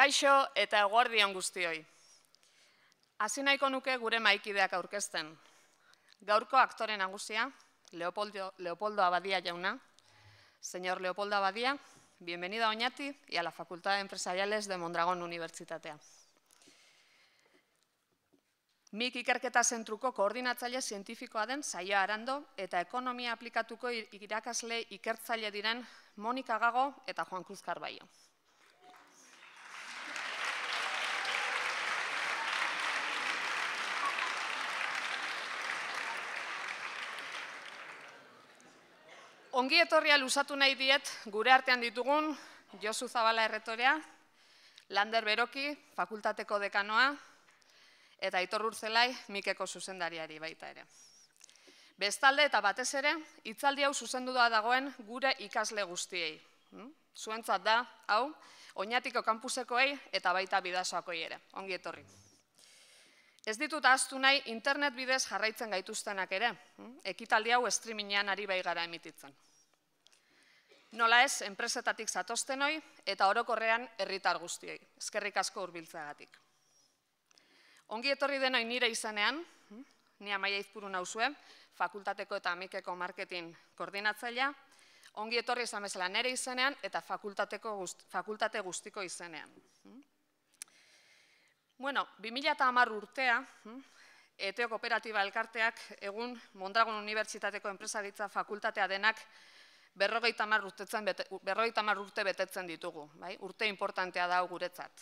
Kaixo eta egordian guztioi. Hasi nahiko nuke gure maikideak aurkezten. Gaurko aktore nagusia, Leopoldo, Leopoldo Abadia Jauna. Señor Leopoldo Abadia, bienvenido a Oñati y a la Facultad de Empresariales de Mondragon Universitatea. Mik ikerketa zentruko koordinatzaile zientifikoa den Saia Arando eta ekonomia aplikatuko irakasle ikertzaile diren Monika Gago eta Juan Cruz Carballo. ongi etorria lusatu nahi diet gure artean ditugun Josu Zabala erretorea, Lander Beroki, fakultateko dekanoa, eta Aitor Urzelai, Mikeko zuzendariari baita ere. Bestalde eta batez ere, hitzaldi hau zuzendu da dagoen gure ikasle guztiei. Hmm? Zuentzat da, hau, oinatiko kanpusekoei eta baita bidazoakoi ere. Ongi etorri. Ez ditut ahaztu nahi internet bidez jarraitzen gaituztenak ere, hmm? ekitaldi hau streamingean ari bai gara emititzen. Nola ez, enpresetatik zatoztenoi eta orokorrean herritar guztiei, eskerrik asko urbiltzagatik. Ongi etorri denoi nire izenean, hm? ni amaia izpuru nauzue, fakultateko eta amikeko marketin koordinatzailea, ongi etorri izan bezala nire izanean eta fakultate guztiko izenean. Hm? Bueno, 2000 eta urtea, hm? Eteo Kooperatiba Elkarteak egun Mondragon Unibertsitateko Enpresaritza Fakultatea denak berrogeita hamar urte betetzen ditugu, bai? urte importantea da guretzat.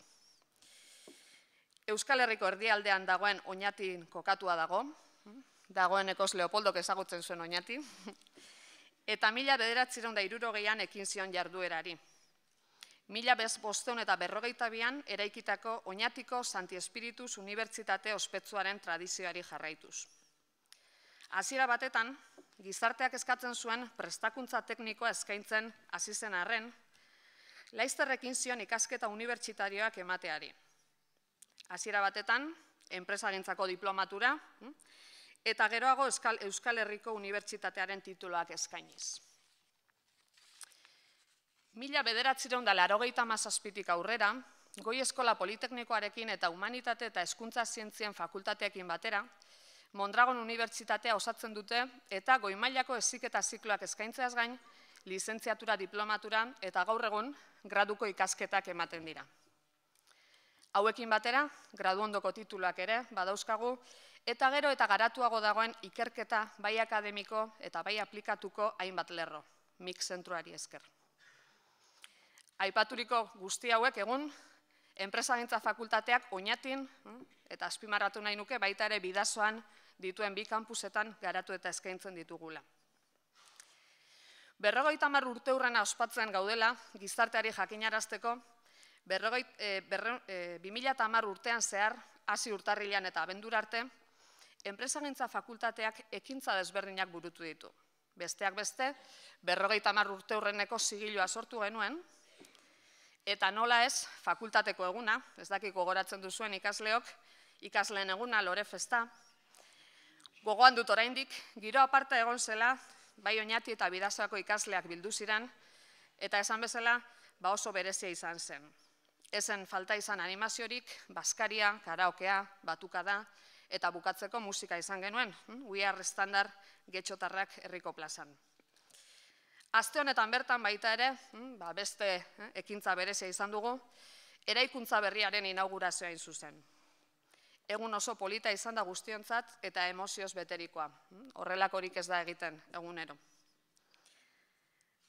Euskal Herriko erdialdean dagoen oinatin kokatua dago, dagoen ekos Leopoldok ezagutzen zuen oinati, eta mila bederatzeron da irurogeian ekin zion jarduerari. Mila bez bosteun eta berrogeita bian eraikitako oinatiko Santi Unibertsitate ospetsuaren tradizioari jarraituz. Hasiera batetan, gizarteak eskatzen zuen prestakuntza teknikoa eskaintzen hasi zen arren, laizterrekin zion ikasketa unibertsitarioak emateari. Hasiera batetan, enpresagintzako diplomatura hm? eta geroago Euskal Herriko Unibertsitatearen tituloak eskainiz. Mila bederatzireun da larogeita mazazpitik aurrera, goi eskola politeknikoarekin eta humanitate eta eskuntza zientzien fakultateekin batera, Mondragon Unibertsitatea osatzen dute eta goimailako ezik eta zikloak eskaintzeaz gain, lizentziatura diplomatura eta gaur egun graduko ikasketak ematen dira. Hauekin batera, gradu titulak ere, badauzkagu, eta gero eta garatuago dagoen ikerketa bai akademiko eta bai aplikatuko hainbat lerro, mik zentruari esker. Aipaturiko guzti hauek egun, enpresagintza fakultateak oinatin, mm, eta azpimarratu nahi nuke baita ere bidazoan, dituen bi kampusetan garatu eta eskaintzen ditugula. Berrogeita hamar urte hurrena ospatzen gaudela gizarteari jakinarazteko, eh, eh, bi mila hamar urtean zehar hasi urtarrilan eta abendura arte, enpresagintza fakultateak ekintza desberdinak burutu ditu. Besteak beste, berrogeita hamar urte hurreneko sigiloa sortu genuen, eta nola ez, fakultateko eguna, ez dakiko goratzen duzuen ikasleok, ikasleen eguna lore festa, Gogoan dut oraindik, giro aparta egon zela, bai oinati eta bidazoako ikasleak bildu ziren, eta esan bezala, ba oso berezia izan zen. Ezen falta izan animaziorik, baskaria, karaokea, batuka da, eta bukatzeko musika izan genuen, hm? We Are Standard getxotarrak herriko plazan. Aste honetan bertan baita ere, hm? ba, beste eh, ekintza berezia izan dugu, eraikuntza berriaren inaugurazioa inzuzen. zuzen egun oso polita izan da guztionzat eta emozioz beterikoa. Horrelakorik ez da egiten egunero.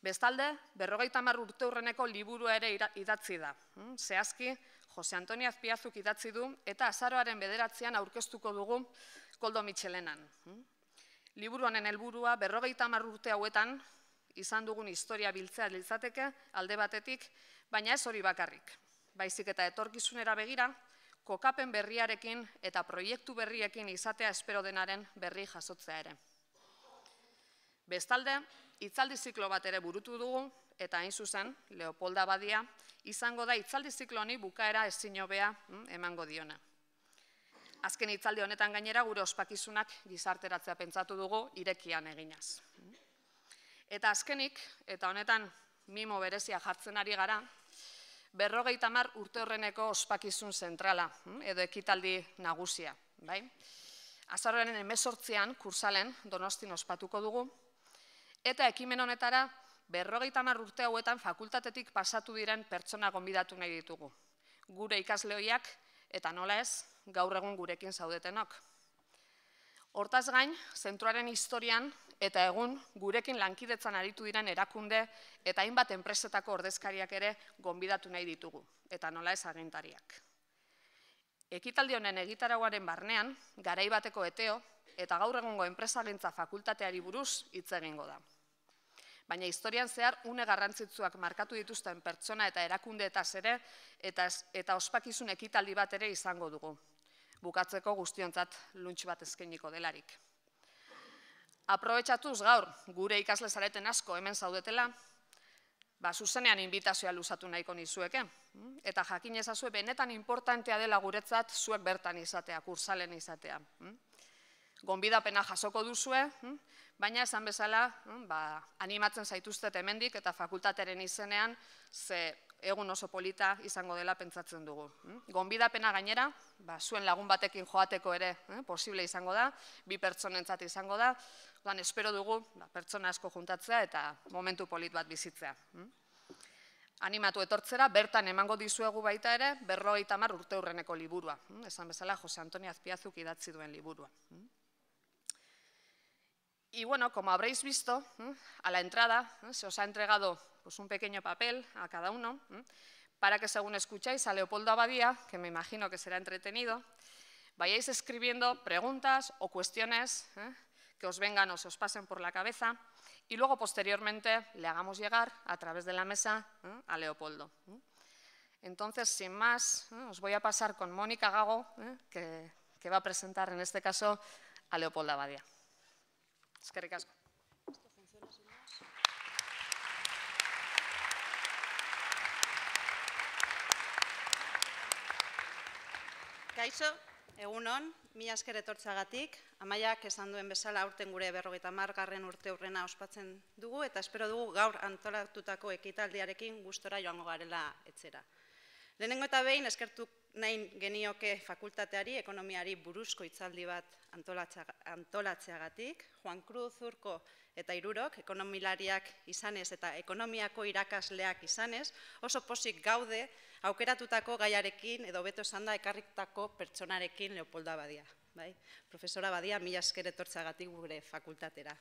Bestalde, berrogeita mar urte urreneko liburu ere idatzi da. Zehazki, Jose Antoni Azpiazuk idatzi du eta azaroaren bederatzean aurkeztuko dugu Koldo Mitxelenan. Liburu honen helburua berrogeita mar urte hauetan izan dugun historia biltzea litzateke alde batetik, baina ez hori bakarrik. Baizik eta etorkizunera begira, kokapen berriarekin eta proiektu berriekin izatea espero denaren berri jasotzea ere. Bestalde, itzaldi ziklo bat ere burutu dugu eta hain zuzen, Leopolda badia, izango da itzaldi ziklo bukaera ezin jobea mm, emango diona. Azken itzaldi honetan gainera gure ospakizunak gizarteratzea pentsatu dugu irekian eginaz. Eta azkenik, eta honetan mimo berezia jartzen ari gara, berrogeita mar urte horreneko ospakizun zentrala, hm, edo ekitaldi nagusia. Bai? Azarroaren emesortzean, kursalen, donostin ospatuko dugu, eta ekimen honetara, berrogeita mar urte hauetan fakultatetik pasatu diren pertsona gonbidatu nahi ditugu. Gure ikasleoiak, eta nola ez, gaur egun gurekin zaudetenok. Hortaz gain, zentroaren historian eta egun gurekin lankidetzan aritu diren erakunde eta hainbat enpresetako ordezkariak ere gonbidatu nahi ditugu, eta nola ez agintariak. Ekitaldi honen egitarauaren barnean, garaibateko eteo eta gaur egungo enpresagintza fakultateari buruz hitz egingo da. Baina historian zehar une garrantzitsuak markatu dituzten pertsona eta erakundeetaz ere eta, eta ospakizun ekitaldi bat ere izango dugu. Bukatzeko guztiontzat luntx bat eskainiko delarik aprobetsatuz gaur gure ikasle zareten asko hemen zaudetela, ba, zuzenean inbitazioa luzatu nahiko nizueke. Eta jakin ezazue, benetan importantea dela guretzat zuek bertan izatea, kursalen izatea. Gonbidapena jasoko duzue, baina esan bezala ba, animatzen zaituztet hemendik eta fakultateren izenean ze egun oso polita izango dela pentsatzen dugu. Gonbidapena gainera, ba, zuen lagun batekin joateko ere eh, posible izango da, bi pertsonentzat izango da, Duan, espero dugu, ba, pertsona asko juntatzea eta momentu polit bat bizitzea. Hmm? Animatu etortzera, bertan emango dizuegu baita ere, berroi tamar urte hurreneko liburua. Hmm? Esan bezala, Jose Antonia Azpiazuk idatzi duen liburua. Hmm? Y bueno, como habréis visto, a la entrada se os ha entregado pues, un pequeño papel a cada uno para que según escucháis a Leopoldo Abadía, que me imagino que será entretenido, vayáis escribiendo preguntas o cuestiones ¿eh? que os vengan o se os pasen por la cabeza y luego posteriormente le hagamos llegar a través de la mesa ¿eh? a Leopoldo. ¿eh? Entonces, sin más, ¿eh? os voy a pasar con Mónica Gago, que, va a presentar en este caso a Leopoldo Abadía. Es que ricasco. Mila asker etortzagatik, amaiak esan duen bezala aurten gure berrogeita margarren urte urrena ospatzen dugu, eta espero dugu gaur antolatutako ekitaldiarekin gustora joango garela etzera. Lehenengo eta behin eskertuk nahi genioke fakultateari ekonomiari buruzko hitzaldi bat antolatzeagatik, Juan Cruz Urko eta Irurok ekonomilariak izanez eta ekonomiako irakasleak izanez, oso pozik gaude aukeratutako gaiarekin edo beto esan da ekarriktako pertsonarekin Leopolda Badia. Bai, profesora Badia, mila esker gure fakultatera.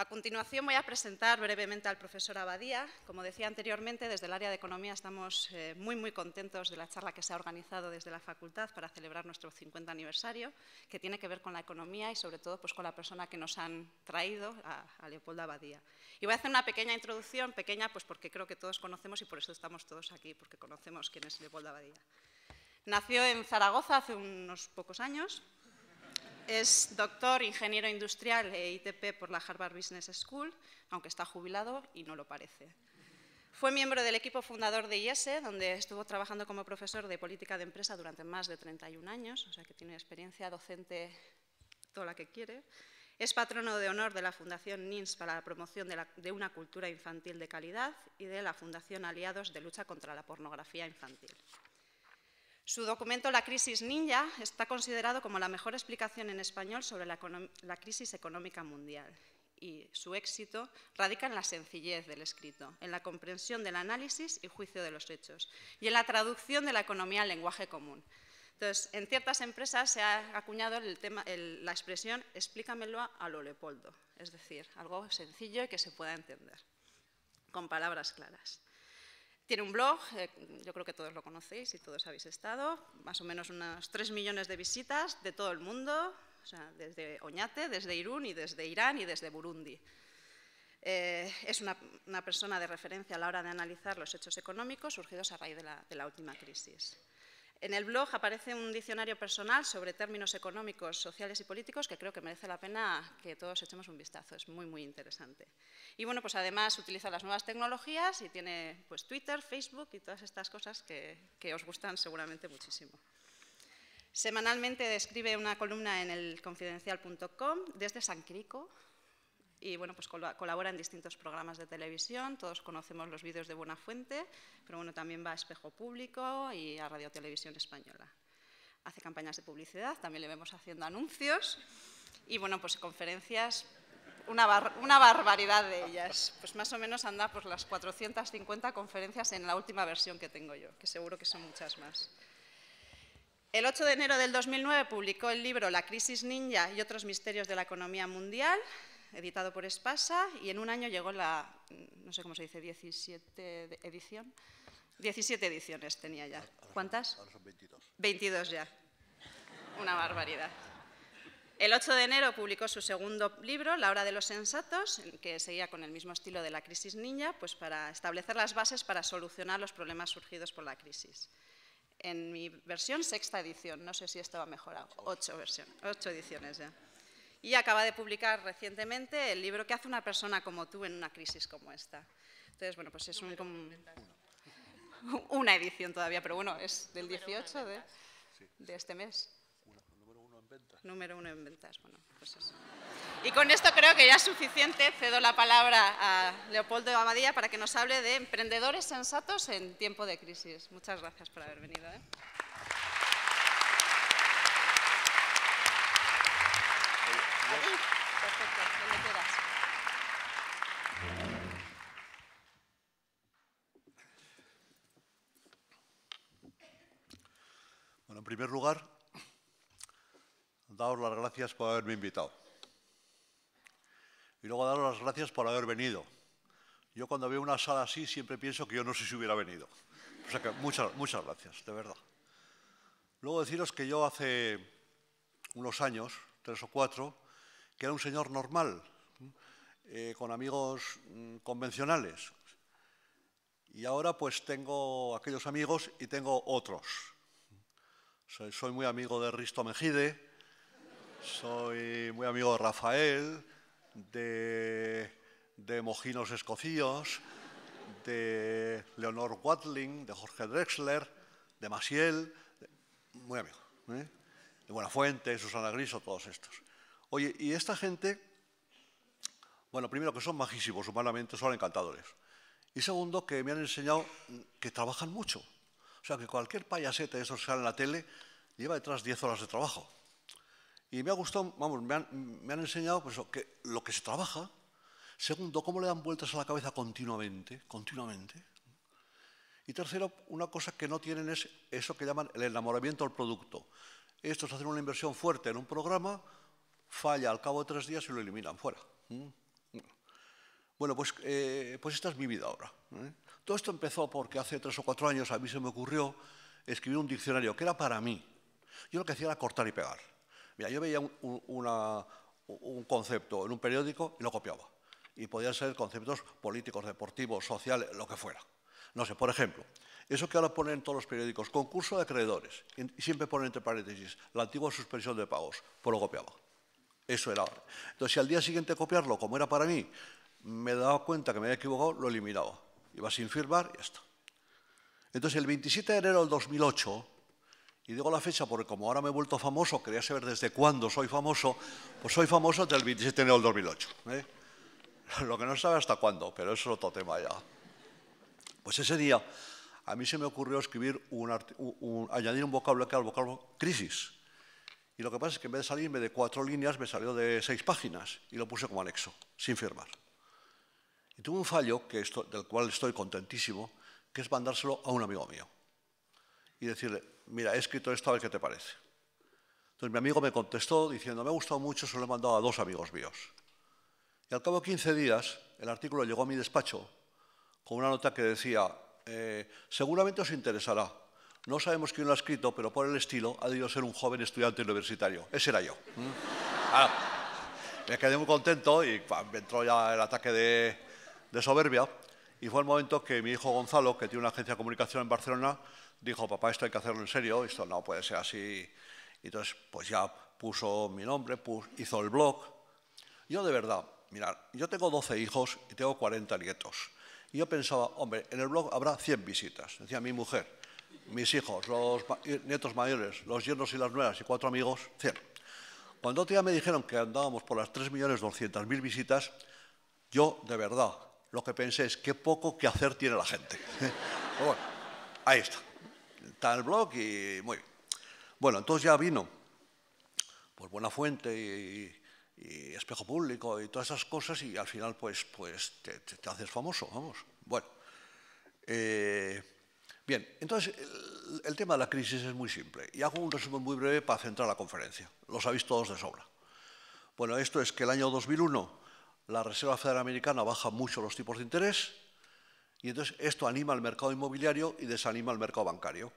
A continuación voy a presentar brevemente al profesor Abadía. Como decía anteriormente, desde el área de Economía estamos eh, muy, muy contentos de la charla que se ha organizado desde la facultad para celebrar nuestro 50 aniversario, que tiene que ver con la economía y sobre todo pues, con la persona que nos han traído, a, Leopoldo Abadía. Y voy a hacer una pequeña introducción, pequeña pues porque creo que todos conocemos y por eso estamos todos aquí, porque conocemos quién es Leopoldo Abadía. Nació en Zaragoza hace unos pocos años, es doctor, ingeniero industrial e ITP por la Harvard Business School, aunque está jubilado y no lo parece. Fue miembro del equipo fundador de IESE, donde estuvo trabajando como profesor de política de empresa durante más de 31 años, o sea que tiene experiencia docente toda la que quiere. Es patrono de honor de la Fundación NINS para la promoción de una cultura infantil de calidad y de la Fundación Aliados de Lucha contra la Pornografía Infantil. Su documento La crisis ninja está considerado como la mejor explicación en español sobre la, crisis económica mundial y su éxito radica en la sencillez del escrito, en la comprensión del análisis y juicio de los hechos y en la traducción de la economía al lenguaje común. Entonces, en ciertas empresas se ha acuñado el tema, la expresión explícamelo a lo Leopoldo, es decir, algo sencillo y que se pueda entender, con palabras claras. Tiene un blog, eh, yo creo que todos lo conocéis y todos habéis estado, más o menos unos 3 millones de visitas de todo el mundo, o sea, desde Oñate, desde Irún y desde Irán y desde Burundi. Eh, es una, persona de referencia a la hora de analizar los hechos económicos surgidos a raíz de la última crisis. En el blog aparece un diccionario personal sobre términos económicos, sociales y políticos que creo que merece la pena que todos echemos un vistazo. Es muy, muy interesante. Y bueno, pues además utiliza las nuevas tecnologías y tiene pues Twitter, Facebook y todas estas cosas que, que os gustan seguramente muchísimo. Semanalmente escribe una columna en el confidencial.com desde San Crico, y bueno, pues colabora en distintos programas de televisión, todos conocemos los vídeos de Buena Fuente, pero bueno, también va a Espejo Público y a Radio Televisión Española. Hace campañas de publicidad, también le vemos haciendo anuncios y bueno, pues conferencias, una, una barbaridad de ellas. Pues más o menos anda por las 450 conferencias en la última versión que tengo yo, que seguro que son muchas más. El 8 de enero del 2009 publicó el libro La crisis ninja y otros misterios de la economía mundial, editado por Espasa, y en un año llegó la, no sé cómo se dice, 17 edición. 17 ediciones tenía ya. ¿Cuántas? 22. 22 ya. Una barbaridad. El 8 de enero publicó su segundo libro, La hora de los sensatos, que seguía con el mismo estilo de la crisis niña, pues para establecer las bases para solucionar los problemas surgidos por la crisis. En mi versión, sexta edición, no sé si esto va mejorado, ocho, ocho ediciones ya y acaba de publicar recientemente el libro que hace una persona como tú en una crisis como esta? Entonces, bueno, pues es una edición todavía, pero bueno, es del 18 de, este mes. Número uno en ventas. Bueno, pues eso. Y con esto creo que ya es suficiente. Cedo la palabra a Leopoldo Amadía para que nos hable de emprendedores sensatos en tiempo de crisis. Muchas gracias por haber venido. ¿eh? Bueno, en primer lugar, daros las gracias por haberme invitado. Y luego daros las gracias por haber venido. Yo cuando veo una sala así siempre pienso que yo no sé si hubiera venido. O sea que muchas, muchas gracias, de verdad. Luego deciros que yo hace unos años, tres o cuatro, que era un señor normal, eh, con amigos mm, convencionales. Y ahora pues tengo aquellos amigos y tengo otros. Soy, muy amigo de Risto Mejide, soy muy amigo de Rafael, de, Mojinos Escocíos, de Leonor Watling, de Jorge Drexler, de Maciel, muy amigo. ¿eh? De Buenafuente, Susana Griso, todos estos. Oye, y esta gente, bueno, primero que son majísimos, humanamente son encantadores. Y segundo, que me han enseñado que trabajan mucho. O sea, que cualquier payasete de esos que sale en la tele lleva detrás 10 horas de trabajo. Y me ha gustado, vamos, me han, enseñado pues, que lo que se trabaja, segundo, cómo le dan vueltas a la cabeza continuamente, continuamente. Y tercero, una cosa que no tienen es eso que llaman el enamoramiento al producto. Estos hacen una inversión fuerte en un programa, falla al cabo de tres días y lo eliminan fuera. Mm. Bueno, pues, eh, pues esta es mi vida ahora. ¿eh? Todo esto empezó porque hace tres o cuatro años a mí se me ocurrió escribir un diccionario que era para mí. Yo lo que hacía era cortar y pegar. Mira, yo veía un, concepto en un periódico y lo copiaba. Y podían ser conceptos políticos, deportivos, sociales, lo que fuera. No sé, por ejemplo, eso que ahora ponen en todos los periódicos, concurso de acreedores, y siempre ponen entre paréntesis la antigua suspensión de pagos, pues lo copiaba. Eso era. Entonces, si al día siguiente copiarlo, como era para mí, me daba cuenta que me había equivocado, lo eliminaba. Iba sin firmar y ya está. Entonces, el 27 de enero del 2008, y digo la fecha porque como ahora me he vuelto famoso, quería saber desde cuándo soy famoso, pues soy famoso desde el 27 de enero del 2008. ¿eh? Lo que no sabe hasta cuándo, pero eso es otro tema ya. Pues ese día a mí se me ocurrió escribir añadir un vocablo que al vocablo crisis. Y lo que pasa es que en vez de salirme de cuatro líneas, me salió de seis páginas y lo puse como anexo, sin firmar. Y tuve un fallo que del cual estoy contentísimo, que es mandárselo a un amigo mío. Y decirle, mira, he escrito esto, a ver qué te parece. Entonces mi amigo me contestó diciendo, me ha gustado mucho, se lo he mandado a dos amigos míos. Y al cabo de 15 días, el artículo llegó a mi despacho con una nota que decía, eh, seguramente os interesará, no sabemos quién lo ha escrito, pero por el estilo ha debido ser un joven estudiante universitario. Ese era yo. Mm. Ah, me quedé muy contento y me entró ya el ataque de, soberbia. Y fue el momento que mi hijo Gonzalo, que tiene una agencia de comunicación en Barcelona, dijo, papá, esto hay que hacerlo en serio, esto no puede ser así. Y entonces, pues ya puso mi nombre, hizo el blog. Yo de verdad, mirar, yo tengo 12 hijos y tengo 40 nietos. Y yo pensaba, hombre, en el blog habrá 100 visitas. Decía mi mujer, mis hijos, los nietos mayores, los yernos y las nuevas y cuatro amigos, cierto. Cuando otro día me dijeron que andábamos por las 3.200.000 visitas, yo de verdad lo que pensé es qué poco que hacer tiene la gente. Pero bueno, ahí está. Está el blog y muy bien. Bueno, entonces ya vino por pues, Buena Fuente y, Espejo Público y todas esas cosas y al final pues, pues te, haces famoso, vamos. Bueno. Eh, Bien, entonces el, tema de la crisis es muy simple y hago un resumen muy breve para centrar la conferencia. Lo sabéis todos de sobra. Bueno, esto es que el año 2001 la Reserva Federal Americana baja mucho los tipos de interés y entonces esto anima al mercado inmobiliario y desanima al mercado bancario.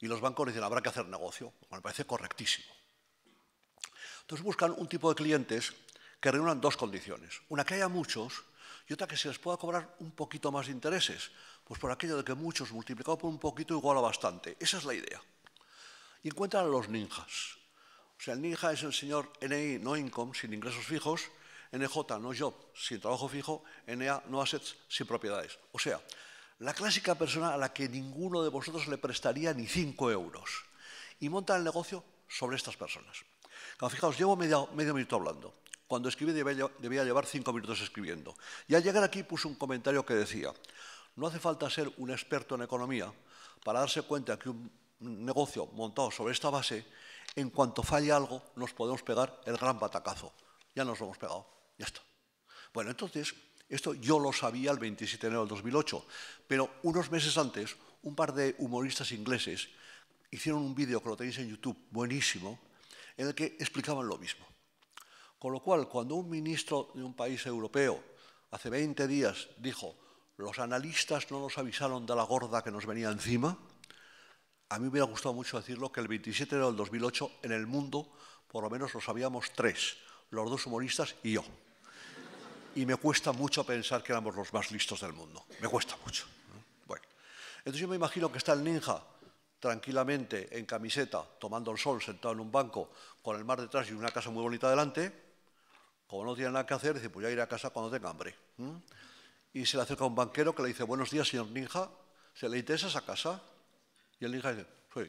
Y los bancos dicen, habrá que hacer negocio. Bueno, me parece correctísimo. Entonces buscan un tipo de clientes que reúnan dos condiciones. Una, que haya muchos y otra, que se les pueda cobrar un poquito más de intereses pues por aquello de que muchos multiplicado por un poquito igual a bastante. Esa es la idea. Y encuentran a los ninjas. O sea, el ninja es el señor NI, no income, sin ingresos fijos, NJ, no job, sin trabajo fijo, NA, no assets, sin propiedades. O sea, la clásica persona a la que ninguno de vosotros le prestaría ni 5 euros. Y monta el negocio sobre estas personas. fijaos, llevo medio, minuto hablando. Cuando escribí debía, llevar cinco minutos escribiendo. Y al llegar aquí puse un comentario que decía, no hace falta ser un experto en economía para darse cuenta que un negocio montado sobre esta base, en cuanto falle algo, nos podemos pegar el gran batacazo. Ya nos lo hemos pegado, ya está. Bueno, entonces, esto yo lo sabía el 27 de enero del 2008, pero unos meses antes, un par de humoristas ingleses hicieron un vídeo que lo tenéis en YouTube, buenísimo, en el que explicaban lo mismo. Con lo cual, cuando un ministro de un país europeo hace 20 días dijo, los analistas no nos avisaron de la gorda que nos venía encima. A mí me hubiera gustado mucho decirlo que el 27 de del 2008 en el mundo por lo menos lo sabíamos tres, los dos humoristas y yo. Y me cuesta mucho pensar que éramos los más listos del mundo. Me cuesta mucho. Bueno, entonces yo me imagino que está el ninja tranquilamente en camiseta, tomando el sol, sentado en un banco, con el mar detrás y una casa muy bonita delante. Como no tiene nada que hacer, dice, pues ya iré a casa cuando tenga hambre y se le acerca un banquero que le dice, buenos días, señor Ninja, ¿se le interesa esa casa? Y el Ninja dice, sí,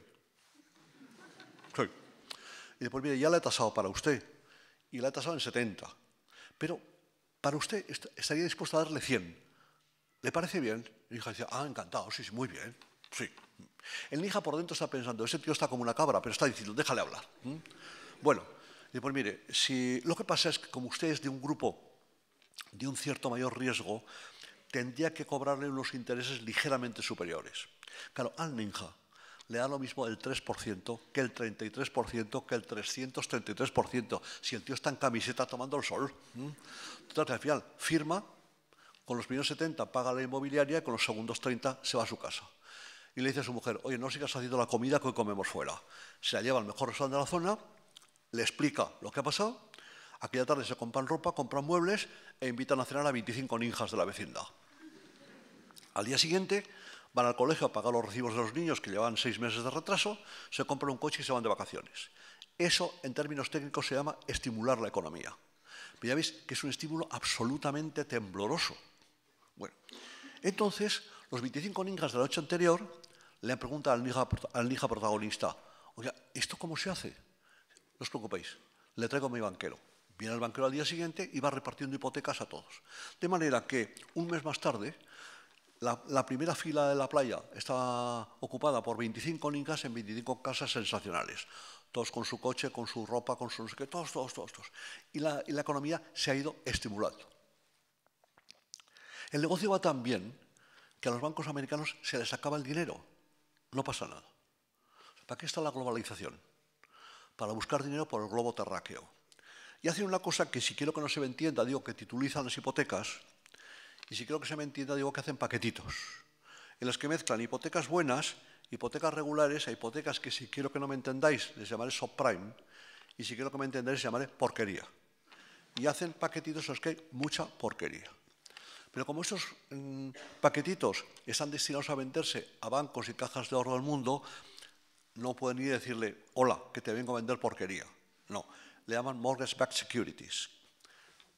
sí. Y después, pues mire, ya la he tasado para usted, y la he tasado en 70, pero para usted estaría dispuesto a darle 100. ¿Le parece bien? El Ninja dice, ah, encantado, sí, sí, muy bien, sí. El Ninja por dentro está pensando, ese tío está como una cabra, pero está diciendo, déjale hablar. ¿Mm? Bueno, y pues mire, si lo que pasa es que como usted es de un grupo de un cierto mayor riesgo, tendría que cobrarle unos intereses ligeramente superiores. Claro, al Ninja le da lo mismo el 3% que el 33%, que el 333%, si el tío está en camiseta tomando el sol. Total, al final firma, con los primeros 70 paga la inmobiliaria y con los segundos 30 se va a su casa. Y le dice a su mujer, oye, no sigas haciendo la comida que hoy comemos fuera. Se la lleva al mejor restaurante de la zona, le explica lo que ha pasado, aquella tarde se compran ropa, compran muebles e invita a cenar a 25 ninjas de la vecindad. Al día siguiente van al colegio a pagar los recibos de los niños que llevan seis meses de retraso, se compran un coche y se van de vacaciones. Eso, en términos técnicos, se llama estimular la economía. Pero ya veis que es un estímulo absolutamente tembloroso. Bueno, entonces, los 25 ninjas de la noche anterior le pregunta al ninja, al ninja protagonista, oiga, ¿esto cómo se hace? No os preocupéis, le traigo a mi banquero. Viene el banquero al día siguiente y va repartiendo hipotecas a todos. De manera que un mes más tarde la, primera fila de la playa está ocupada por 25 ninjas en 25 casas sensacionales. Todos con su coche, con su ropa, con su no qué, todos, todos, todos. todos. Y, la, y la economía se ha ido estimulando. El negocio va tan bien que a los bancos americanos se les acaba el dinero. No pasa nada. ¿Para qué está la globalización? Para buscar dinero por el globo terráqueo. Y hacen una cosa que si quiero que no se me entienda, digo que titulizan las hipotecas, y si creo que se me entienda, digo que hacen paquetitos, en los que mezclan hipotecas buenas, hipotecas regulares, a hipotecas que si quiero que no me entendáis les llamaré subprime, y si quiero que me entendáis les llamaré porquería. Y hacen paquetitos en los que hay mucha porquería. Pero como estos mm, paquetitos están destinados a venderse a bancos y cajas de ahorro del mundo, no pueden ir y decirle, hola, que te vengo a vender porquería. No, le llaman mortgage-backed securities.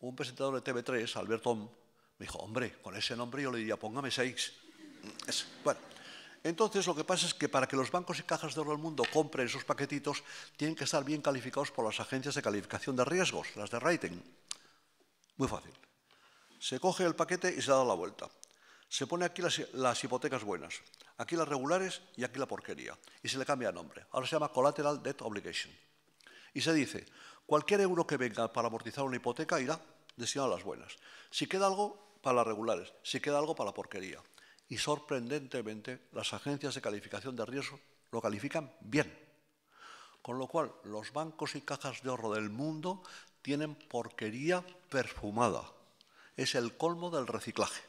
Un presentador de TV3, Alberto me dijo, hombre, con ese nombre yo le diría, póngame seis. Es, bueno, entonces lo que pasa es que para que los bancos y cajas de oro del mundo compren esos paquetitos, tienen que estar bien calificados por las agencias de calificación de riesgos, las de rating. Muy fácil. Se coge el paquete y se da la vuelta. Se pone aquí las, hipotecas buenas, aquí las regulares y aquí la porquería. Y se le cambia el nombre. Ahora se llama Collateral Debt Obligation. Y se dice, cualquier euro que venga para amortizar una hipoteca irá destinado a las buenas. Si queda algo, para las regulares, si queda algo para la porquería. Y sorprendentemente, las agencias de calificación de riesgo lo califican bien. Con lo cual, los bancos y cajas de ahorro del mundo tienen porquería perfumada. Es el colmo del reciclaje.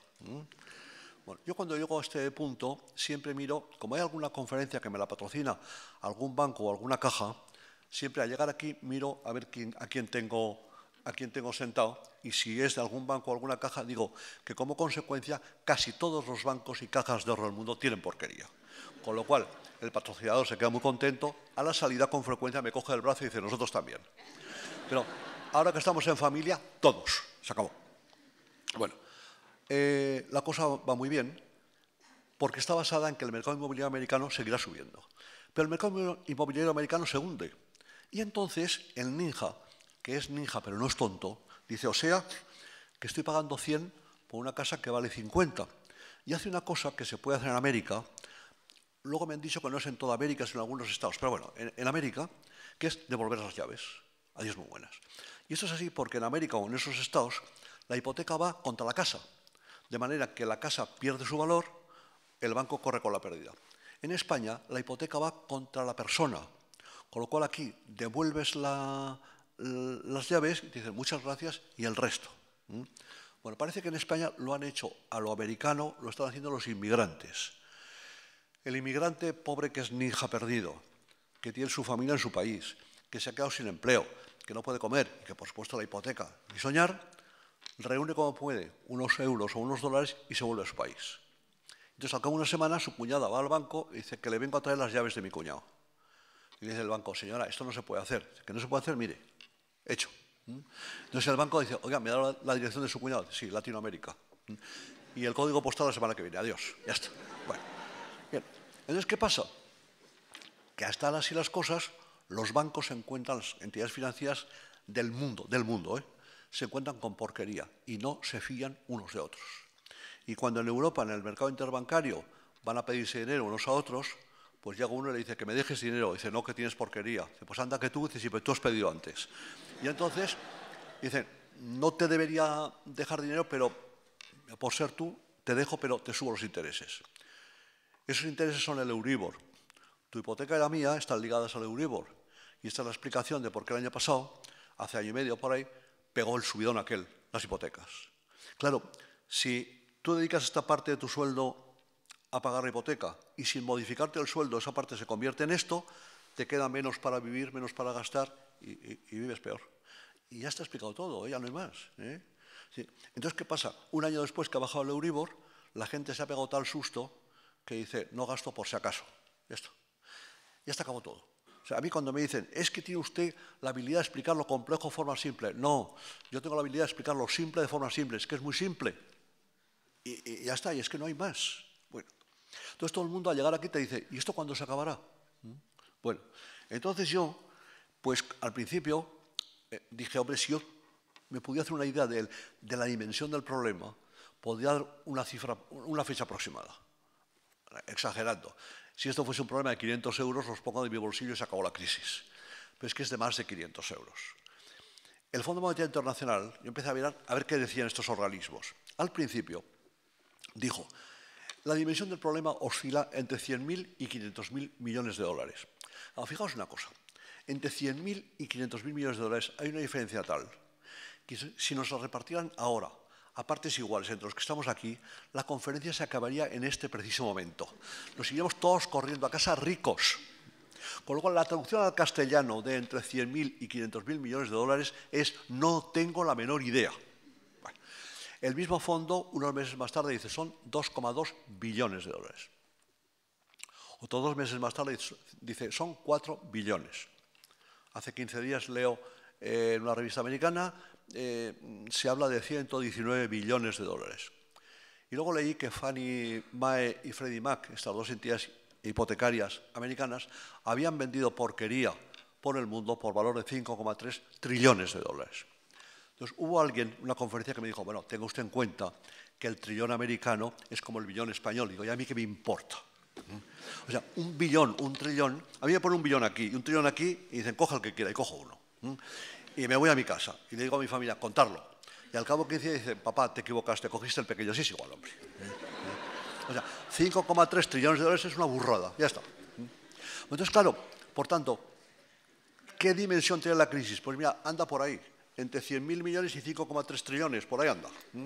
Bueno, yo cuando llego a este punto siempre miro, como hay alguna conferencia que me la patrocina algún banco o alguna caja, siempre al llegar aquí miro a ver quién, a quién tengo a quien tengo sentado y si es de algún banco o alguna caja, digo que como consecuencia casi todos los bancos y cajas de ahorro del mundo tienen porquería. Con lo cual, el patrocinador se queda muy contento, a la salida con frecuencia me coge el brazo y dice, nosotros también. Pero ahora que estamos en familia, todos, se acabó. Bueno, eh, la cosa va muy bien porque está basada en que el mercado inmobiliario americano seguirá subiendo. Pero el mercado inmobiliario americano se hunde. Y entonces el ninja que es ninja pero no es tonto, dice, o sea, que estoy pagando 100 por una casa que vale 50. Y hace una cosa que se puede hacer en América, luego me han dicho que no es en toda América, sino en algunos estados, pero bueno, en, en América, que es devolver las llaves. Adiós, muy buenas. Y esto es así porque en América o en esos estados la hipoteca va contra la casa, de manera que la casa pierde su valor, el banco corre con la pérdida. En España la hipoteca va contra la persona, con lo cual aquí devuelves la, Mm, las llaves, dicen muchas gracias y el resto. Bueno, parece que en España lo han hecho a lo americano, lo están haciendo los inmigrantes. El inmigrante pobre que es ninja perdido, que tiene su familia en su país, que se ha quedado sin empleo, que no puede comer que por supuesto la hipoteca y soñar, reúne como puede unos euros o unos dólares y se vuelve a su país. Entonces, al cabo de una semana, su cuñada va al banco y dice que le vengo a traer las llaves de mi cuñado. Y dice el banco, señora, esto no se puede hacer. Que no se puede hacer, mire, hecho. ¿Mm? Entonces el banco dice, oiga, me da la, dirección de su cuñado. Sí, Latinoamérica. ¿Mm? Y el código postal la semana que viene. Adiós. Ya está. Bueno. Entonces, ¿qué pasa? Que hasta las y las cosas, los bancos se encuentran, las entidades financieras del mundo, del mundo, ¿eh? se encuentran con porquería y no se fían unos de otros. Y cuando en Europa, en el mercado interbancario, van a pedirse dinero unos a otros, pues llega uno y le dice que me dejes dinero. Dice, no, que tienes porquería. pues anda que tú. dices, sí, pero tú has pedido antes. Y entonces dice, no te debería dejar dinero, pero por ser tú te dejo, pero te subo los intereses. Esos intereses son el Euribor. Tu hipoteca y la mía están ligadas al Euribor. Y esta es la explicación de por qué el año pasado, hace año y medio por ahí, pegó el subidón aquel, las hipotecas. Claro, si tú dedicas esta parte de tu sueldo a pagar la hipoteca y sin modificarte el sueldo esa parte se convierte en esto, te queda menos para vivir, menos para gastar y, vives peor. Y ya está explicado todo, ¿eh? ya no hay más. ¿eh? Entonces, ¿qué pasa? Un año después que ha bajado el Euribor, la gente se ha pegado tal susto que dice, no gasto por si acaso. esto está. Ya está acabó todo. O sea, a mí cuando me dicen, es que tiene usted la habilidad de explicar lo complejo de forma simple. No, yo tengo la habilidad de explicar lo simple de forma simple, es que es muy simple. Y, y ya está, y es que no hay más. Entonces todo el mundo al llegar aquí te dice, ¿y esto cuándo se acabará? ¿Mm? Bueno, entonces yo, pues al principio eh, dije, hombre, si yo me pudiera hacer una idea de, la dimensión del problema, podría dar una cifra, una fecha aproximada, exagerando. Si esto fuese un problema de 500 euros, los pongo de mi bolsillo y se acabó la crisis. Pero es que es de más de 500 euros. El Fondo Monetario Internacional, yo empecé a mirar a ver qué decían estos organismos. Al principio dijo, la dimensión del problema oscila entre 100.000 y 500.000 millones de dólares. Ahora, fijaos una cosa, entre 100.000 y 500.000 millones de dólares hay una diferencia tal que si nos la repartieran ahora a partes iguales entre los que estamos aquí, la conferencia se acabaría en este preciso momento. Nos iríamos todos corriendo a casa ricos. Con lo cual, la traducción al castellano de entre 100.000 y 500.000 millones de dólares es no tengo la menor idea. El mismo fondo, unos meses más tarde, dice son 2,2 billones de dólares. Otros dos meses más tarde dice son 4 billones. Hace 15 días leo eh, en una revista americana, eh, se habla de 119 billones de dólares. Y luego leí que Fannie Mae y Freddie Mac, estas dos entidades hipotecarias americanas, habían vendido porquería por el mundo por valor de 5,3 trillones de dólares. Entonces, hubo alguien, una conferencia que me dijo, bueno, tenga usted en cuenta que el trillón americano es como el billón español. Y digo, ¿y a mí qué me importa? O sea, un billón, un trillón, a mí me ponen un billón aquí y un trillón aquí y dicen, coja el que quiera y cojo uno. Y me voy a mi casa y le digo a mi familia, contarlo. Y al cabo que 15 dicen, papá, te equivocaste, cogiste el pequeño. Sí, es igual, hombre. O sea, 5,3 trillones de dólares es una burrada, ya está. Entonces, claro, por tanto, ¿qué dimensión tiene la crisis? Pues mira, anda por ahí entre 100.000 millones y 5,3 trillones, por ahí anda. ¿Mm?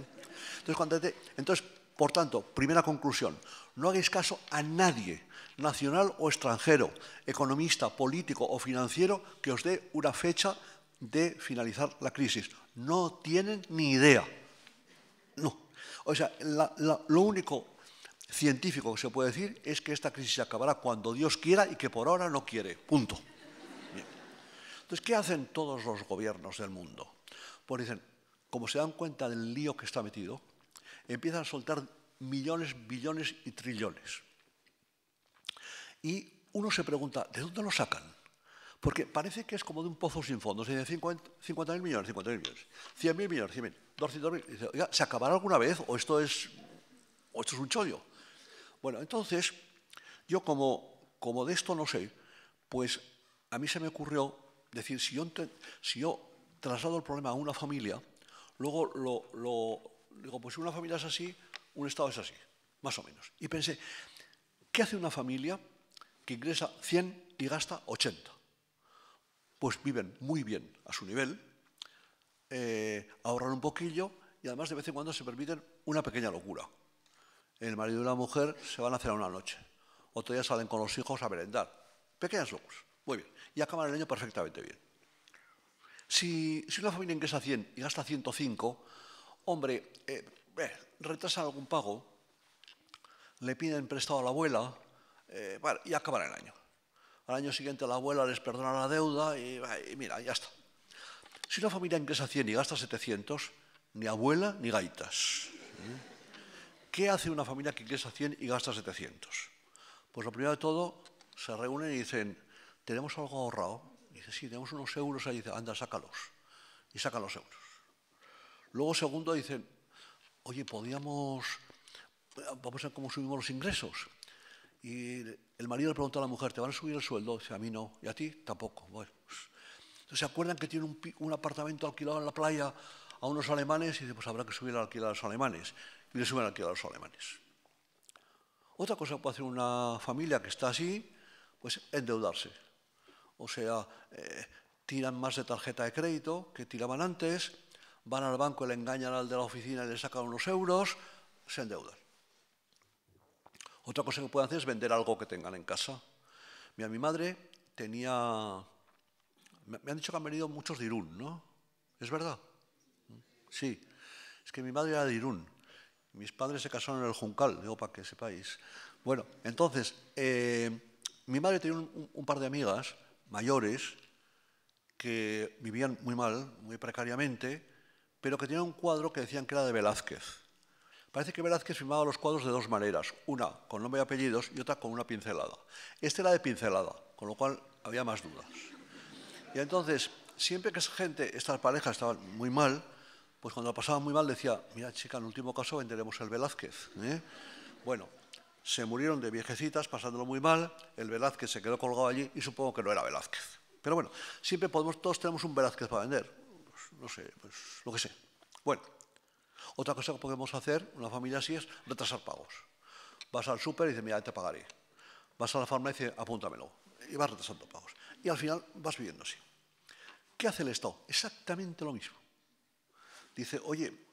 Entonces, cuando entonces, por tanto, primera conclusión, no hagáis caso a nadie, nacional o extranjero, economista, político o financiero, que os dé una fecha de finalizar la crisis. No tienen ni idea. No. O sea, lo único científico que se puede decir es que esta crisis acabará cuando Dios quiera y que por ahora no quiere. Punto. Entonces, ¿qué hacen todos los gobiernos del mundo? Pues dicen, como se dan cuenta del lío que está metido, empiezan a soltar millones, billones y trillones. Y uno se pregunta, ¿de dónde lo sacan? Porque parece que es como de un pozo sin fondo. Se dice 50.000 millones, 50.000 millones, 100.000 millones, 100.000, 200.000. Oiga, ¿se acabará alguna vez o esto es, o esto es un chollo? Bueno, entonces, yo como, como de esto no sé, pues a mí se me ocurrió es decir, si yo, traslado el problema a una familia, luego lo, digo, pues si una familia es así, un Estado es así, más o menos. Y pensé, ¿qué hace una familia que ingresa 100 y gasta 80? Pues viven muy bien a su nivel, eh, ahorran un poquillo y además de vez en cuando se permiten una pequeña locura. El marido y la mujer se van a hacer una noche, otro día salen con los hijos a merendar. Pequeñas locuras. Muy bien y acaban el año perfectamente bien. Si, una familia ingresa 100 y gasta 105, hombre, eh, retrasan algún pago, le piden prestado a la abuela eh, y acaban el año. Al año siguiente la abuela les perdona la deuda y, y mira, ya está. Si una familia ingresa 100 y gasta 700, ni abuela ni gaitas. ¿eh? ¿Qué hace una familia que ingresa 100 y gasta 700? Pues lo primero de todo, se reúnen y dicen, ¿tenemos algo ahorrado? Dice, sí, tenemos unos euros ahí. Dice, anda, sácalos. Y saca los euros. Luego, segundo, dicen, oye, podíamos, vamos a ver cómo subimos los ingresos. Y el marido le pregunta a la mujer, ¿te van a subir el sueldo? Dice, a mí no. ¿Y a ti? Tampoco. Entonces, pues, ¿se acuerdan que tiene un, apartamento alquilado en la playa a unos alemanes? Y dice, pues habrá que subir el alquiler a los alemanes. Y le suben el alquiler a los alemanes. Otra cosa que puede hacer una familia que está así, pues endeudarse o sea, eh, tiran más de tarjeta de crédito que tiraban antes, van al banco, le engañan al de la oficina y le sacan unos euros, se endeudan. Otra cosa que pueden hacer es vender algo que tengan en casa. mi madre tenía... Me han dicho que han venido muchos de Irún, ¿no? ¿Es verdad? Sí. Es que mi madre era de Irún. Mis padres se casaron en el Juncal, digo, para que sepáis. Bueno, entonces, eh, mi madre tenía un par de amigas mayores que vivían muy mal, muy precariamente, pero que tenían un cuadro que decían que era de Velázquez. Parece que Velázquez firmaba los cuadros de dos maneras, una con nombre y apellidos y otra con una pincelada. Este era de pincelada, con lo cual había más dudas. Y entonces, siempre que esa gente, estas pareja, estaban muy mal, pues cuando la pasaban muy mal decía, mira chica, en último caso venderemos el Velázquez. ¿eh? Bueno, se murieron de viejecitas, pasándolo muy mal, el Velázquez se quedó colgado allí y supongo que no era Velázquez. Pero bueno, siempre podemos, todos tenemos un Velázquez para vender, pues, no sé, pues lo que sé. Bueno, otra cosa que podemos hacer, una familia así, es retrasar pagos. Vas al súper y dices, mira, te pagaré. Vas a la farmacia y dices, apúntamelo. Y vas retrasando pagos. Y al final vas viviendo así. ¿Qué hace el Estado? Exactamente lo mismo. Dice, oye,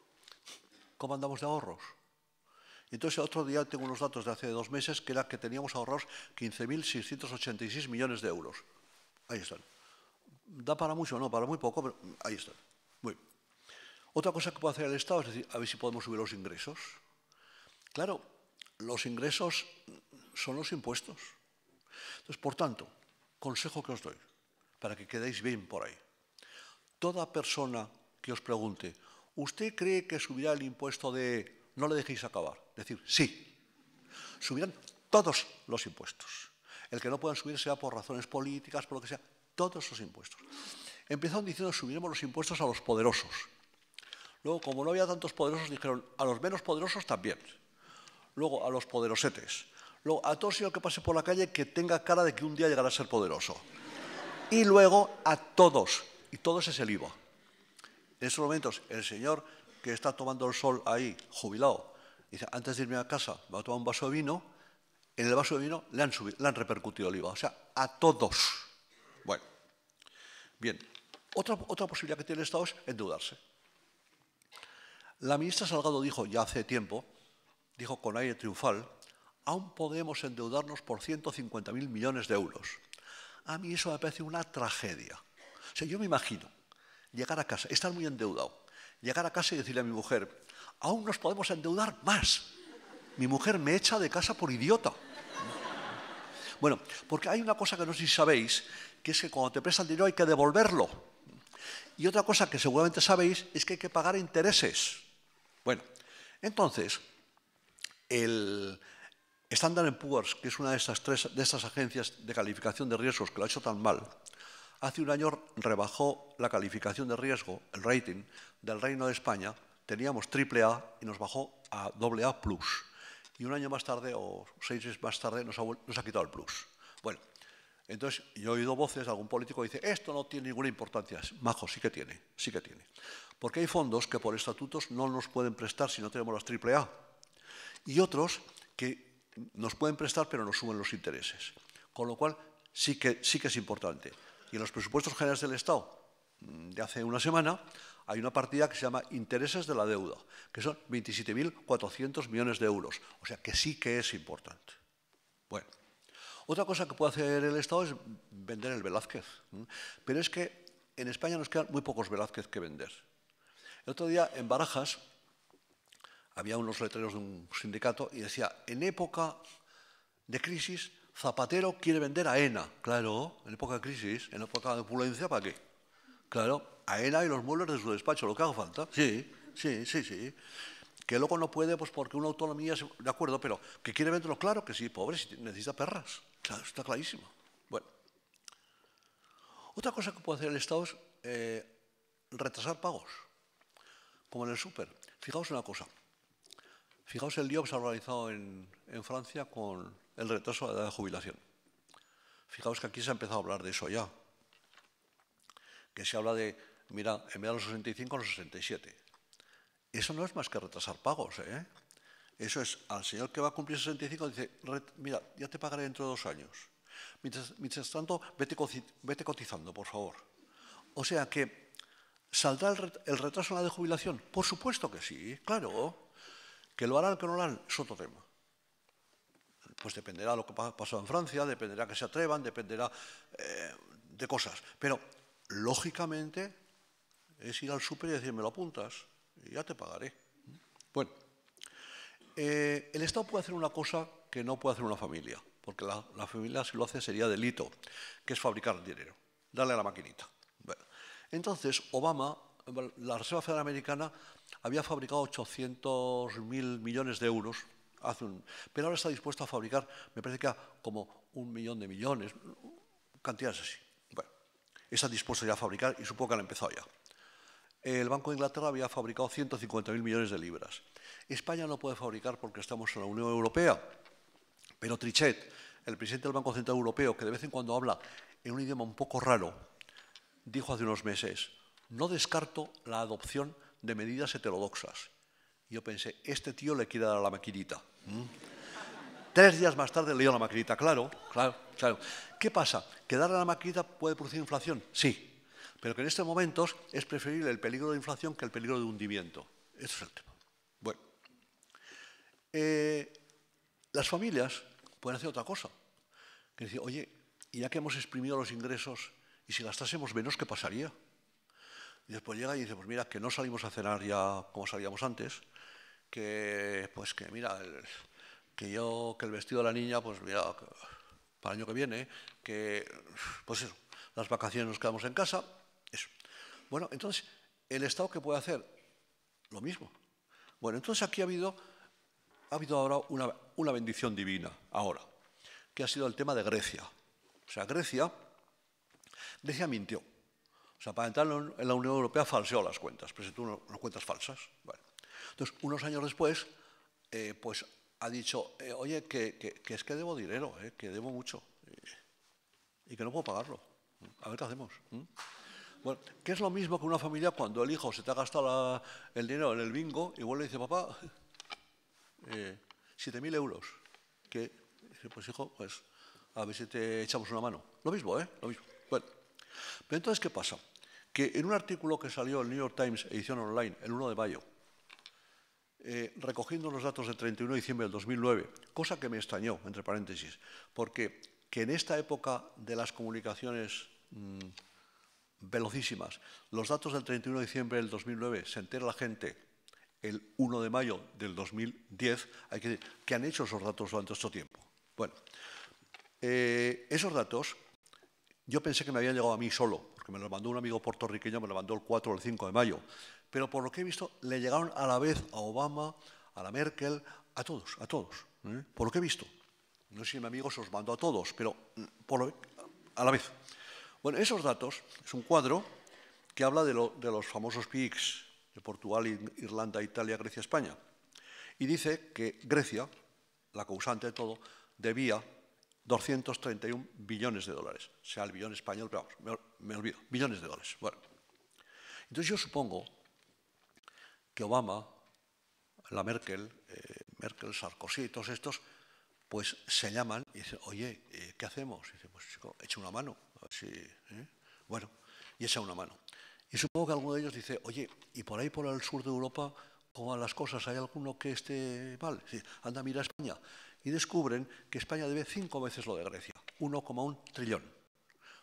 ¿cómo andamos de ahorros? Entonces, el otro día tengo unos datos de hace dos meses que era que teníamos ahorrados 15.686 millones de euros. Ahí están. Da para mucho, o no, para muy poco, pero ahí están. Muy bien. Otra cosa que puede hacer el Estado es decir, a ver si podemos subir los ingresos. Claro, los ingresos son los impuestos. Entonces, por tanto, consejo que os doy, para que quedéis bien por ahí. Toda persona que os pregunte, ¿usted cree que subirá el impuesto de... no le dejéis acabar? decir sí. Subirán todos los impuestos. El que no puedan subir sea por razones políticas, por lo que sea, todos los impuestos. Empezaron diciendo subiremos los impuestos a los poderosos. Luego, como no había tantos poderosos, dijeron a los menos poderosos también. Luego a los poderosetes. Luego a todo señor que pase por la calle que tenga cara de que un día llegará a ser poderoso. Y luego a todos. Y todos es el IVA. En esos momentos, el señor que está tomando el sol ahí, jubilado, Dice, antes de irme a casa, me voy a tomar un vaso de vino, en el vaso de vino le han, le han repercutido el IVA. O sea, a todos. Bueno, bien. Otra, otra posibilidad que tiene el Estado es endeudarse. La ministra Salgado dijo ya hace tiempo, dijo con aire triunfal, aún podemos endeudarnos por 150.000 millones de euros. A mí eso me parece una tragedia. O sea, yo me imagino llegar a casa, estar muy endeudado, llegar a casa y decirle a mi mujer, aún nos podemos endeudar más. Mi mujer me echa de casa por idiota. Bueno, porque hay una cosa que no sé si sabéis, que es que cuando te prestan dinero hay que devolverlo. Y otra cosa que seguramente sabéis es que hay que pagar intereses. Bueno, entonces, el Standard Poor's, que es una de estas, de estas agencias de calificación de riesgos que lo ha hecho tan mal, hace un año rebajó la calificación de riesgo, el rating, del Reino de España teníamos triple A y nos bajó a doble A plus. Y un año más tarde, o seis meses más tarde, nos ha, quitado el plus. Bueno, entonces yo he oído voces de algún político que dice, esto no tiene ninguna importancia. Majo, sí que tiene, sí que tiene. Porque hay fondos que por estatutos no nos pueden prestar si no tenemos las triple A. Y otros que nos pueden prestar pero nos suben los intereses. Con lo cual, sí que, sí que es importante. Y en los presupuestos generales del Estado mm, de hace una semana hay una partida que se llama intereses de la deuda, que son 27.400 millones de euros. O sea que sí que es importante. Bueno, otra cosa que puede hacer el Estado es vender el Velázquez. Pero es que en España nos quedan muy pocos Velázquez que vender. El otro día en Barajas había unos letreros de un sindicato y decía, en época de crisis, Zapatero quiere vender a ENA. Claro, en época de crisis, en época de opulencia, ¿para qué? Claro, él y los muebles de su despacho, lo que haga falta. Sí, sí, sí, sí. Que luego no puede, pues porque una autonomía, de acuerdo, pero que quiere venderlo, claro que sí, pobre, necesita perras. está clarísimo. Bueno. Otra cosa que puede hacer el Estado es eh, retrasar pagos, como en el súper. Fijaos una cosa. Fijaos el lío que se ha organizado en, en Francia con el retraso de la edad de jubilación. Fijaos que aquí se ha empezado a hablar de eso ya, que se habla de mira, en vez de los 65, los 67. Eso no es más que retrasar pagos, ¿eh? Eso es, al señor que va a cumplir 65 dice, mira, ya te pagaré dentro de dos años. Mientras, tanto, vete, cotizando, por favor. O sea que, ¿saldrá el, retraso en la de jubilación? Por supuesto que sí, claro. Que lo harán, que no lo harán, es otro tema. Pues dependerá de lo que pasó en Francia, dependerá que se atrevan, dependerá eh, de cosas. Pero, lógicamente, es ir al súper y decirme lo apuntas, y ya te pagaré. Bueno, eh, el Estado puede hacer una cosa que no puede hacer una familia, porque la, familia si lo hace sería delito, que es fabricar dinero, darle a la maquinita. entonces, Obama, la Reserva Federal Americana, había fabricado 800.000 millones de euros, hace un, pero ahora está dispuesto a fabricar, me parece que como un millón de millones, cantidades así. Bueno, está dispuesto ya a fabricar y supongo que han empezado ya el Banco de Inglaterra había fabricado 150.000 millones de libras. España no puede fabricar porque estamos en la Unión Europea. Pero Trichet, el presidente del Banco Central Europeo, que de vez en cuando habla en un idioma un poco raro, dijo hace unos meses, no descarto la adopción de medidas heterodoxas. yo pensé, este tío le quiere dar a la maquinita. ¿Mm? Tres días más tarde dio a la maquinita, claro, claro, claro. ¿Qué pasa? ¿Que darle a la maquinita puede producir inflación? Sí, pero que en estos momentos es preferible el peligro de inflación que el peligro de hundimiento. Eso es el tema. Bueno, eh, las familias pueden hacer otra cosa. Que decir, oye, ya que hemos exprimido los ingresos y si gastásemos menos, ¿qué pasaría? Y después llega y dice, pues mira, que no salimos a cenar ya como sabíamos antes, que pues que mira, que yo, que el vestido de la niña, pues mira, para el año que viene, que pues eso, las vacaciones nos quedamos en casa, eso. Bueno, entonces, ¿el Estado qué puede hacer? Lo mismo. Bueno, entonces aquí ha habido, ha habido ahora una, bendición divina, ahora, que ha sido el tema de Grecia. O sea, Grecia, Grecia mintió. O sea, para entrar en la Unión Europea falseó las cuentas, presentó unas cuentas falsas. Entonces, unos años después, eh, pues ha dicho, eh, oye, que, es que debo dinero, eh, que debo mucho y que no puedo pagarlo. A ver qué hacemos. Bueno, ¿qué es lo mismo que una familia cuando el hijo se te ha gastado el dinero en el bingo, igual le dice, papá, 7.000 eh, euros. Que, pues hijo, pues a ver si te echamos una mano. Lo mismo, ¿eh? Lo mismo. Bueno, pero entonces, ¿qué pasa? Que en un artículo que salió en el New York Times, edición online, el 1 de mayo, eh, recogiendo los datos del 31 de diciembre del 2009, cosa que me extrañó, entre paréntesis, porque que en esta época de las comunicaciones... Mm, velocísimas. Los datos del 31 de diciembre del 2009 se entera la gente el 1 de mayo del 2010. Hay que decir, ¿qué han hecho esos datos durante este tiempo? Bueno, eh, esos datos yo pensé que me habían llegado a mí solo, porque me los mandó un amigo puertorriqueño, me los mandó el 4 o el 5 de mayo. Pero por lo que he visto, le llegaron a la vez a Obama, a la Merkel, a todos, a todos. ¿eh? Por lo que he visto. No sé si mi amigo se los mandó a todos, pero mm, por a la vez. Bueno, esos datos, es un cuadro que habla de, los famosos PICs de Portugal, Irlanda, Italia, Grecia, España. Y dice que Grecia, la causante de todo, debía 231 billones de dólares. sea, el billón español, pero me, olvido, billones de dólares. Bueno, entonces yo supongo que Obama, la Merkel, eh, Merkel, Sarkozy y todos estos, pues se llaman y dicen, oye, eh, ¿qué hacemos? Y dicen, pues chico, echa una mano. Sí, ¿eh? Bueno, y echa una mano. Y supongo que alguno de ellos dice, oye, ¿y por ahí por el sur de Europa cómo van las cosas? ¿Hay alguno que esté mal? anda, mira España. Y descubren que España debe cinco veces lo de Grecia, 1,1 trillón.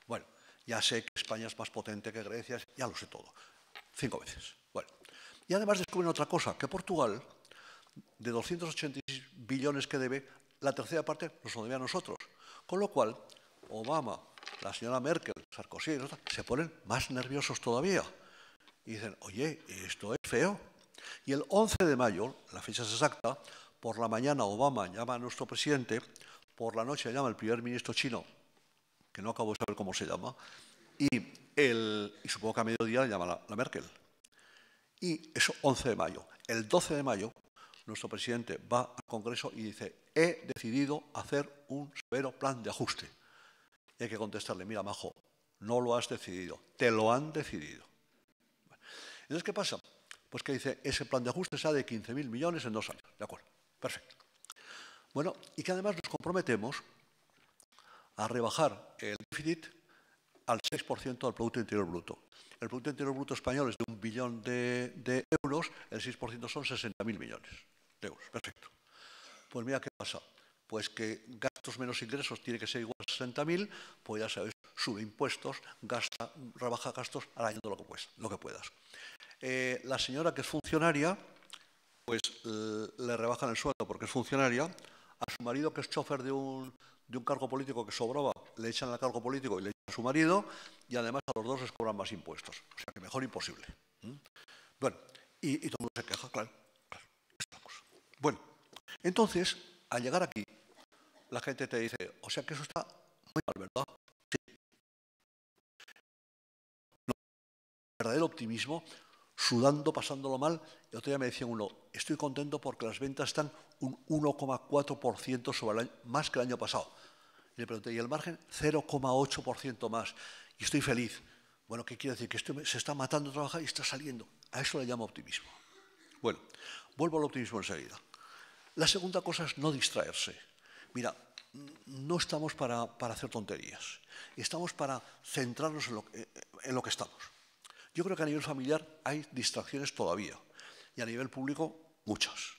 Bueno, ya sé que España es más potente que Grecia, ya lo sé todo, cinco veces. Bueno, y además descubren otra cosa, que Portugal, de 286 billones que debe, la tercera parte nos lo debe a nosotros. Con lo cual, Obama la señora Merkel, Sarkozy, y se ponen más nerviosos todavía. Y dicen, oye, esto es feo. Y el 11 de mayo, la fecha es exacta, por la mañana Obama llama a nuestro presidente, por la noche llama al primer ministro chino, que no acabo de saber cómo se llama, y, el, y supongo que a mediodía llama la, la Merkel. Y eso 11 de mayo. El 12 de mayo, nuestro presidente va al Congreso y dice, he decidido hacer un severo plan de ajuste hay que contestarle, mira, Majo, no lo has decidido, te lo han decidido. Entonces, ¿qué pasa? Pues que dice, ese plan de ajuste sea de 15.000 millones en dos años. De acuerdo, perfecto. Bueno, y que además nos comprometemos a rebajar el déficit al 6% del Producto Interior Bruto. El Producto Interior Bruto español es de un billón de, de euros, el 6% son 60.000 millones de euros. Perfecto. Pues mira qué pasa. Pues que gastos menos ingresos tiene que ser igual 60.000, pues ya sabes, sube impuestos, gasta, rebaja gastos al año lo que, lo que puedas. Eh, la señora que es funcionaria, pues le rebajan el sueldo porque es funcionaria. A su marido, que es chofer de un, cargo político que sobraba, le echan el cargo político y le echan a su marido, y además a los dos les cobran más impuestos. O sea que mejor imposible. Bueno, y, todo el mundo se queja, claro, claro, estamos. Bueno, entonces, al llegar aquí, la gente te dice, o sea que eso está optimismo, sudando, pasándolo mal. y otro día me decían uno, estoy contento porque las ventas están un 1,4% más que el año pasado. Y le pregunté, ¿y el margen? 0,8% más. Y estoy feliz. Bueno, ¿qué quiere decir? Que este se está matando trabajar y está saliendo. A eso le llamo optimismo. Bueno, vuelvo al optimismo enseguida. La segunda cosa es no distraerse. Mira, no estamos para, hacer tonterías. Estamos para centrarnos en lo que estamos. Yo creo que a nivel familiar hay distracciones todavía y a nivel público muchos.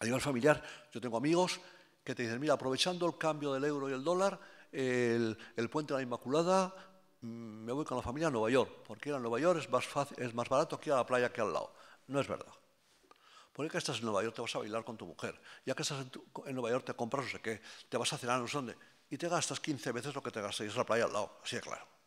A nivel familiar yo tengo amigos que te dicen, mira, aprovechando el cambio del euro y el dólar, el, puente de la Inmaculada, mm, me voy con la familia a Nueva York, porque ir a Nueva York es más, fácil, es más barato que ir a la playa que al lado. No es verdad. Porque que estás en Nueva York te vas a bailar con tu mujer, ya que estás en, Nueva York te compras no sé qué, te vas a cenar no sé dónde, y te gastas 15 veces lo que te gastas y la playa al lado, así de claro.